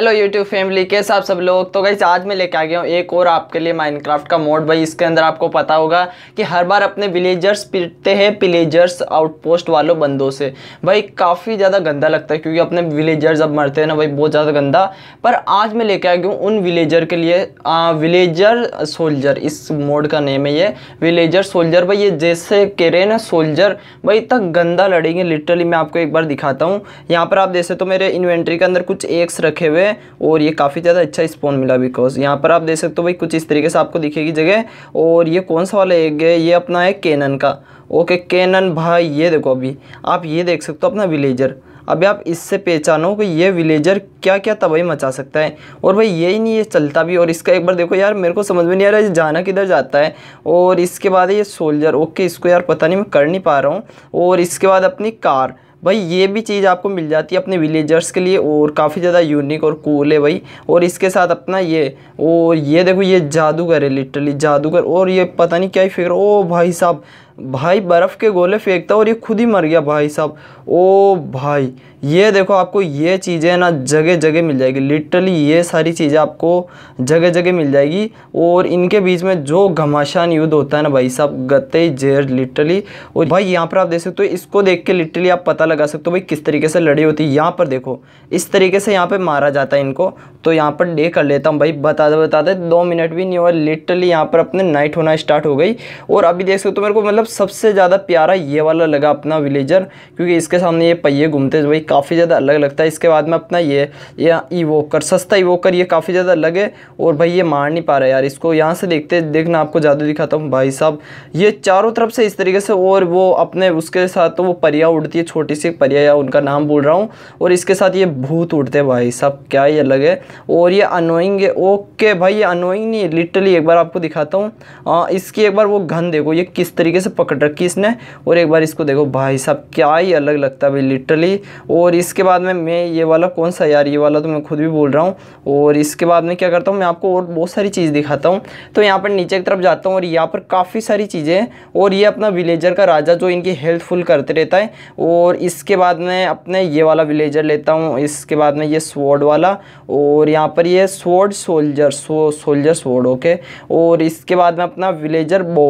hello YouTube family के साथ सब लोग तो गई आज मैं लेके आ गया हूँ एक और आपके लिए माइनक्राफ्ट का मोड भाई इसके अंदर आपको पता होगा कि हर बार अपने विलेजर्स पीटते हैं पिलेजर्स आउटपोस्ट वालों बंदों से भाई काफ़ी ज़्यादा गंदा लगता है क्योंकि अपने विलेजर्स अब मरते हैं ना भाई बहुत ज़्यादा गंदा पर आज मैं लेके आ गया हूँ उन विलेजर के लिए आ, विलेजर सोल्जर इस मोड का नेम है ये विलेजर सोल्जर भाई ये जैसे कह रहे हैं ना सोल्जर भाई इतना गंदा लड़ेंगे लिटरली मैं आपको एक बार दिखाता हूँ यहाँ पर आप जैसे तो मेरे इन्वेंट्री के अंदर कुछ एक्स रखे हुए है और ये काफ़ी ज़्यादा अच्छा स्पॉन मिला बिकॉज यहाँ पर आप देख सकते हो भाई कुछ इस तरीके से आपको दिखेगी जगह और ये कौन सा वाला एग है ये अपना है केनन का ओके केनन भाई ये देखो अभी आप ये देख सकते हो अपना विलेजर अभी आप इससे पहचानो कि ये विलेजर क्या क्या तबाही मचा सकता है और भाई ये ही नहीं ये चलता भी और इसका एक बार देखो यार मेरे को समझ में नहीं आ रहा है जाना किधर जाता है और इसके बाद ये सोल्जर ओके इसको यार पता नहीं मैं कर नहीं पा रहा हूँ और इसके बाद अपनी कार भाई ये भी चीज़ आपको मिल जाती है अपने विलेजर्स के लिए और काफ़ी ज़्यादा यूनिक और कूल है भाई और इसके साथ अपना ये और ये देखो ये जादूगर है लिटरली जादूगर और ये पता नहीं क्या ही फिगर ओ भाई साहब भाई बर्फ़ के गोले फेंकता और ये खुद ही मर गया भाई साहब ओ भाई ये देखो आपको ये चीज़ें ना जगह जगह मिल जाएगी लिटरली ये सारी चीज़ें आपको जगह जगह मिल जाएगी और इनके बीच में जो घमासान युद्ध होता है ना भाई साहब गते जेर लिटरली और भाई यहाँ पर आप देख सकते हो तो इसको देख के लिटरली आप पता लगा सकते हो भाई किस तरीके से लड़ी होती है यहाँ पर देखो इस तरीके से यहाँ पर मारा जाता है इनको तो यहाँ पर डे कर लेता हूँ भाई बताते दे दो मिनट भी नहीं हुआ लिटरली यहाँ पर अपने नाइट होना स्टार्ट हो गई और अभी देख सकते हो मेरे को मतलब सबसे ज़्यादा प्यारा ये वाला लगा अपना विलेजर क्योंकि इसके सामने ये पहिए घूमते भाई तो काफ़ी ज़्यादा अलग लगता है इसके बाद में अपना ये या ईवोकर सस्ता ईवोकर ये काफ़ी ज़्यादा अलग है और भाई ये मार नहीं पा रहा यार इसको यहाँ से देखते देखना आपको ज़्यादा दिखाता हूँ भाई साहब ये चारों तरफ से इस तरीके से और वो अपने उसके साथ तो वो परिया उड़ती है छोटी सी परिया या उनका नाम बोल रहा हूँ और इसके साथ ये भूत उड़ते हैं भाई साहब क्या ये अलग है और ये अनोइंग है ओके भाई ये अनोइंग नहीं लिटरली एक बार आपको दिखाता हूँ इसकी एक बार वो घन देखो ये किस तरीके से से पकड़ रखी इसने और एक बार इसको देखो भाई साहब क्या ही अलग लगता है भाई लिटरली और इसके बाद में मैं ये वाला कौन सा यार ये वाला तो मैं खुद भी बोल रहा हूँ और इसके बाद में क्या करता हूँ मैं आपको और बहुत सारी चीज़ दिखाता हूँ तो यहाँ पर नीचे की तरफ जाता हूँ और यहाँ पर काफ़ी सारी चीज़ें हैं और ये अपना विलेजर का राजा जो इनकी हेल्पफुल करते रहता है और इसके बाद में अपने ये वाला विलेजर लेता हूँ इसके बाद में ये स्वॉर्ड वाला और यहाँ पर ये sword soldier so soldier sword okay और इसके बाद में अपना विलेजर बो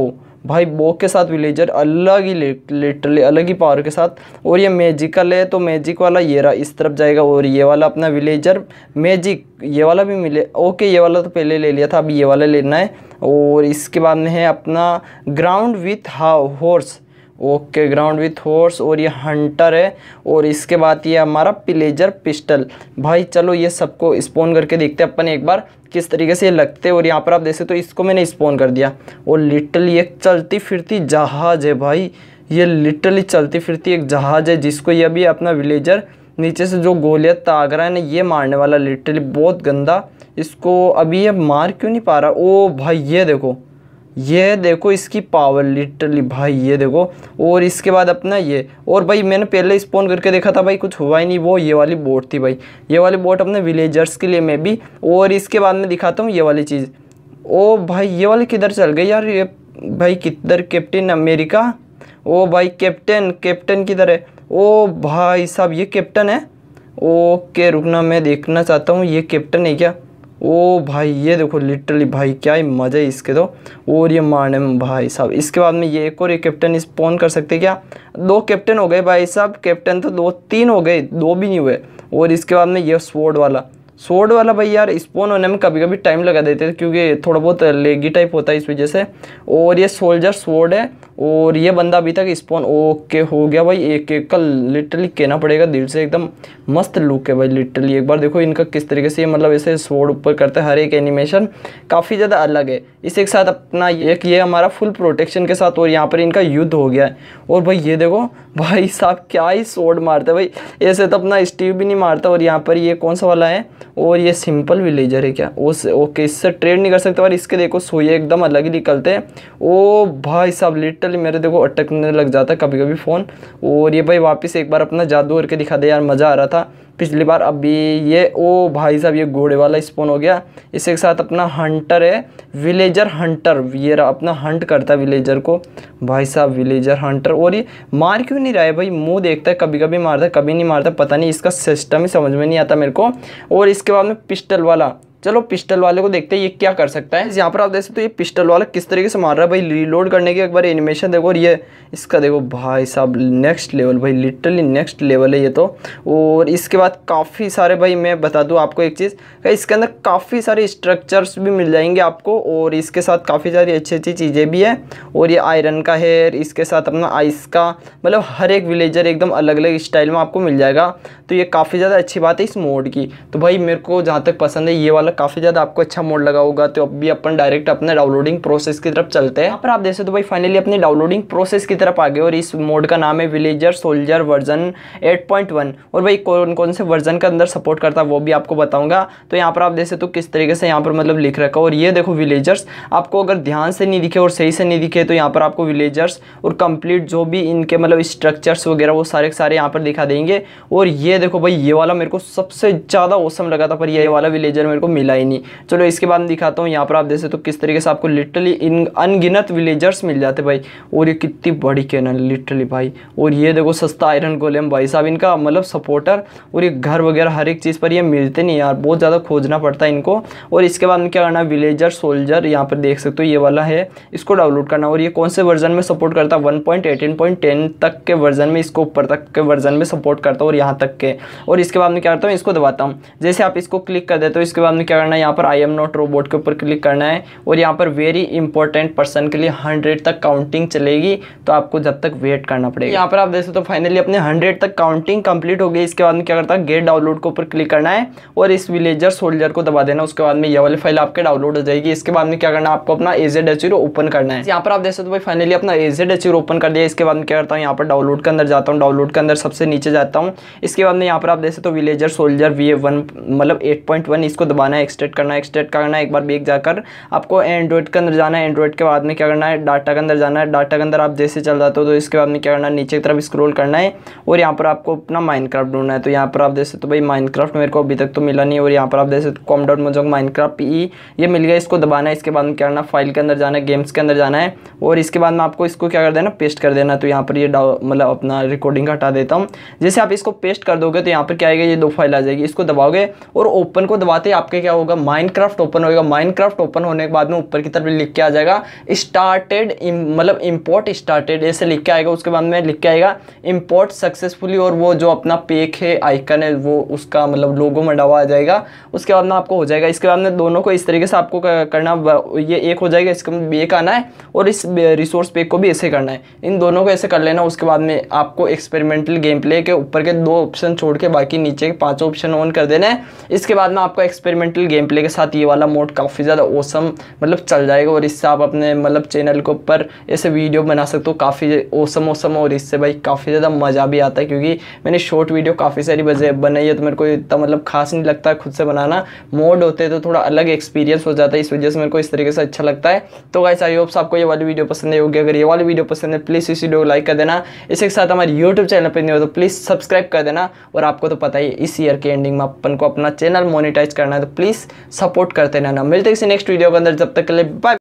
भाई बोक के साथ विलेजर अलग ही लिटरली अलग ही पावर के साथ और ये मैजिकल है तो मैजिक वाला ये रहा इस तरफ जाएगा और ये वाला अपना विलेजर मैजिक ये वाला भी मिले ओके ये वाला तो पहले ले लिया था अब ये वाला लेना है और इसके बाद में है अपना ग्राउंड विथ हा horse okay ground with horse और ये हंटर है और इसके बाद ये हमारा प्लेजर पिस्टल भाई चलो ये सबको स्पोन करके देखते हैं अपन एक बार किस तरीके से ये लगते हैं और यहाँ पर आप देख सकते हो तो इसको मैंने स्पोन कर दिया और लिटल ये चलती फिरती जहाज़ है भाई ये लिटली चलती फिरती एक जहाज़ है जिसको ये अभी अपना विलेजर नीचे से जो गोलियत ताग रहा है ना ये मारने वाला लिटरली बहुत गंदा इसको अभी ये मार क्यों नहीं पा रहा ओ भाई ये देखो ये देखो इसकी पावर लिटरली भाई ये देखो और इसके बाद अपना ये और भाई मैंने पहले स्पॉन करके देखा था भाई कुछ हुआ ही नहीं वो ये वाली बोट थी भाई ये वाली बोट अपने विलेजर्स के लिए मैं भी और इसके बाद मैं दिखाता हूँ ये वाली चीज़ ओ भाई ये वाली किधर चल गई यार ये भाई किधर कैप्टन अमेरिका ओ भाई कैप्टन कैप्टन किधर है ओ भाई साहब ये कैप्टन है ओके रुकना मैं देखना चाहता हूँ ये कैप्टन है क्या ओ भाई ये देखो लिटरली भाई क्या ही मज़े इसके तो और ये मारने में भाई साहब इसके बाद में ये एक और ये कैप्टन स्पॉन कर सकते क्या दो कैप्टन हो गए भाई साहब कैप्टन तो दो तीन हो गए दो भी नहीं हुए और इसके बाद में ये स्वॉर्ड वाला सोड वाला भाई यार स्पोन होने में कभी कभी टाइम लगा देते थे क्योंकि थोड़ा बहुत लेगी टाइप होता है इस वजह से और ये सोल्जर सोड है और ये बंदा अभी तक स्पोन ओके हो गया भाई एक एक का लिटरली कहना पड़ेगा दिल से एकदम मस्त लुक है भाई लिटरली एक बार देखो इनका किस तरीके से मतलब ऐसे सोड ऊपर करते हैं हर एक एनिमेशन काफ़ी ज़्यादा अलग है इसी के साथ अपना एक ये हमारा फुल प्रोटेक्शन के साथ और यहाँ पर इनका युद्ध हो गया है और भाई ये देखो भाई साहब क्या ही सोड मारते भाई ऐसे तो अपना स्टीव भी नहीं मारता और यहाँ पर ये कौन सा वाला है और ये सिंपल विलेजर है क्या उस ओके इससे ट्रेड नहीं कर सकते और इसके देखो सोए एकदम अलग ही निकलते हैं ओ भाई साहब लिटरली मेरे देखो अटकने लग जाता है कभी कभी फ़ोन और ये भाई वापस एक बार अपना जादू करके दिखा दे यार मज़ा आ रहा था पिछली बार अभी ये ओ भाई साहब ये घोड़े वाला स्पोन हो गया इसके साथ अपना हंटर है विलेजर हंटर ये अपना हंट करता है विलेजर को भाई साहब विलेजर हंटर और ये मार क्यों नहीं रहा है भाई मुँह देखता है कभी कभी मारता है कभी नहीं मारता पता नहीं इसका सिस्टम ही समझ में नहीं आता मेरे को और इसके बाद में पिस्टल वाला चलो पिस्टल वाले को देखते हैं ये क्या कर सकता है यहाँ पर आप देख सकते हो तो ये पिस्टल वाला किस तरीके से मार रहा है भाई रीलोड करने के एक बार एनिमेशन देखो और ये इसका देखो भाई साहब नेक्स्ट लेवल भाई लिटरली नेक्स्ट लेवल है ये तो और इसके बाद काफ़ी सारे भाई मैं बता दूँ आपको एक चीज़ इसके अंदर काफ़ी सारे स्ट्रक्चर्स भी मिल जाएंगे आपको और इसके साथ काफ़ी सारी अच्छी अच्छी चीज़ें भी है और ये आयरन का है इसके साथ अपना आइस का मतलब हर एक विलेजर एकदम अलग अलग स्टाइल में आपको मिल जाएगा तो ये काफ़ी ज़्यादा अच्छी बात है इस मोड की तो भाई मेरे को जहाँ तक पसंद है ये वाला वाला मतलब काफ़ी ज़्यादा आपको अच्छा मोड लगा होगा तो अभी अपन डायरेक्ट अपने डाउनलोडिंग प्रोसेस की तरफ चलते हैं पर आप देख सकते हो भाई फाइनली अपनी डाउनलोडिंग प्रोसेस की तरफ आ गए और इस मोड का नाम है विलेजर सोल्जर वर्जन 8.1 और भाई कौन कौन से वर्जन के अंदर सपोर्ट करता है वो भी आपको बताऊंगा तो यहाँ पर आप देख सकते हो किस तरीके से यहाँ पर मतलब लिख रखा और ये देखो विलेजर्स आपको अगर ध्यान से नहीं दिखे और सही से नहीं दिखे तो यहाँ पर आपको विलेजर्स और कंप्लीट जो भी इनके मतलब स्ट्रक्चर्स वगैरह वो सारे सारे यहाँ पर दिखा देंगे और ये देखो भाई ये वाला मेरे को सबसे ज़्यादा ओसम लगा था पर ये वाला विलेजर मेरे को मिला ही नहीं चलो इसके बाद दिखाता हूँ यहाँ पर आप देख सकते हो तो किस तरीके से आपको लिटरली इन अनगिनत विलेजर्स मिल जाते भाई और ये कितनी बड़ी कैनल लिटरली भाई और ये देखो सस्ता आयरन गोलेम भाई साहब इनका मतलब सपोर्टर और ये घर वगैरह हर एक चीज़ पर ये मिलते नहीं यार बहुत ज़्यादा खोजना पड़ता है इनको और इसके बाद क्या करना विलेजर सोल्जर यहाँ पर देख सकते हो ये वाला है इसको डाउनलोड करना और ये कौन से वर्जन में सपोर्ट करता है वन तक के वर्जन में इसको ऊपर तक के वर्जन में सपोर्ट करता है और यहाँ तक के और इसके बाद में क्या करता हूँ इसको दबाता हूँ जैसे आप इसको क्लिक कर देते हो इसके बाद में क्या करना है यहाँ पर आई एम नॉट रोबोट के ऊपर क्लिक करना है और यहाँ पर वेरी इंपॉर्टेंट पर्सन के लिए हंड्रेड तक काउंटिंग चलेगी तो आपको जब तक वेट करना पड़ेगा यहाँ पर आप देख सकते हो फाइनली अपने हंड्रेड तक काउंटिंग कंप्लीट हो गई इसके बाद में क्या करता है गेट डाउनलोड के ऊपर क्लिक करना है और इस विलेजर सोल्जर को दबा देना उसके बाद में ये वाली फाइल आपके डाउनलोड हो जाएगी इसके बाद में क्या करना है आपको अपना एजेड एच ओपन करना है यहाँ पर आप देख सकते हो भाई फाइनली अपना एजेड एच ओपन कर दिया इसके बाद में क्या करता हूँ यहाँ पर डाउनलोड के अंदर जाता हूँ डाउनलोड के अंदर सबसे नीचे जाता हूँ इसके बाद में यहाँ पर आप देख सकते हो विलेजर सोल्जर वी मतलब एट इसको दबाना है है एक्सटेट करना है एक्सटेट करना है एक बार बीक जाकर आपको एंड्रॉइड के अंदर जाना है एंड्रॉइड के बाद में क्या करना है डाटा के अंदर जाना है डाटा के अंदर आप जैसे चल जाते हो तो इसके बाद में क्या करना है नीचे की तरफ स्क्रोल करना है और यहाँ पर आपको अपना माइंड क्राफ्ट है तो यहाँ पर आप देख सकते हो भाई माइंड मेरे को अभी तक तो मिला नहीं और यहाँ पर आप देख सकते कॉम डॉट मुझे माइनक्राफ्ट पी ये मिल गया इसको दबाना है इसके बाद में क्या करना फाइल के अंदर जाना है गेम्स के अंदर जाना है और इसके बाद में आपको इसको क्या कर देना पेस्ट कर देना तो यहाँ पर ये मतलब अपना रिकॉर्डिंग का हटा देता हूँ जैसे आप इसको पेस्ट कर दोगे तो यहाँ पर क्या आएगा ये दो फाइल आ जाएगी इसको दबाओगे और ओपन को दबाते आपके क्या होगा माइनक्राफ्ट ओपन होगा माइनक्राफ्ट ओपन होने के बाद में ऊपर की तरफ लिख के आ जाएगा स्टार्टेड मतलब इम्पोर्ट स्टार्टेड ऐसे लिख के आएगा उसके बाद में लिख के आएगा इम्पोर्ट सक्सेसफुली और वो जो अपना पेक है आइकन है वो उसका मतलब लोगो में डवा आ जाएगा उसके बाद में आपको हो जाएगा इसके बाद में दोनों को इस तरीके से आपको करना ये एक हो जाएगा इसके बाद बेक आना है और इस रिसोर्स पेक को भी ऐसे करना है इन दोनों को ऐसे कर लेना उसके बाद में आपको एक्सपेरिमेंटल गेम प्ले के ऊपर के दो ऑप्शन छोड़ के बाकी नीचे के पाँचों ऑप्शन ऑन कर देना है इसके बाद में आपको एक्सपेरिमेंटल डिजिटल गेम प्ले के साथ ये वाला मोड काफ़ी ज़्यादा ओसम मतलब चल जाएगा और इससे आप अपने मतलब चैनल के ऊपर ऐसे वीडियो बना सकते हो काफ़ी ओसम ओसम और इससे भाई काफ़ी ज़्यादा मज़ा भी आता है क्योंकि मैंने शॉर्ट वीडियो काफ़ी सारी बजे बनाई है तो मेरे को इतना मतलब खास नहीं लगता खुद से बनाना मोड होते तो थोड़ा अलग एक्सपीरियंस हो जाता है इस वजह से मेरे को इस तरीके से अच्छा लगता है तो वैसे आई होप्स आपको ये वाली वीडियो पसंद होगी अगर ये वाली वीडियो पसंद है प्लीज़ इस वीडियो को लाइक कर देना इसी के साथ हमारे यूट्यूब चैनल पर नहीं हो तो प्लीज़ सब्सक्राइब कर देना और आपको तो पता ही इस ईयर के एंडिंग में अपन को अपना चैनल मोनिटाइज करना है तो प्लीज़ गाइस सपोर्ट करते रहना मिलते हैं किसी नेक्स्ट वीडियो के अंदर जब तक के लिए बाय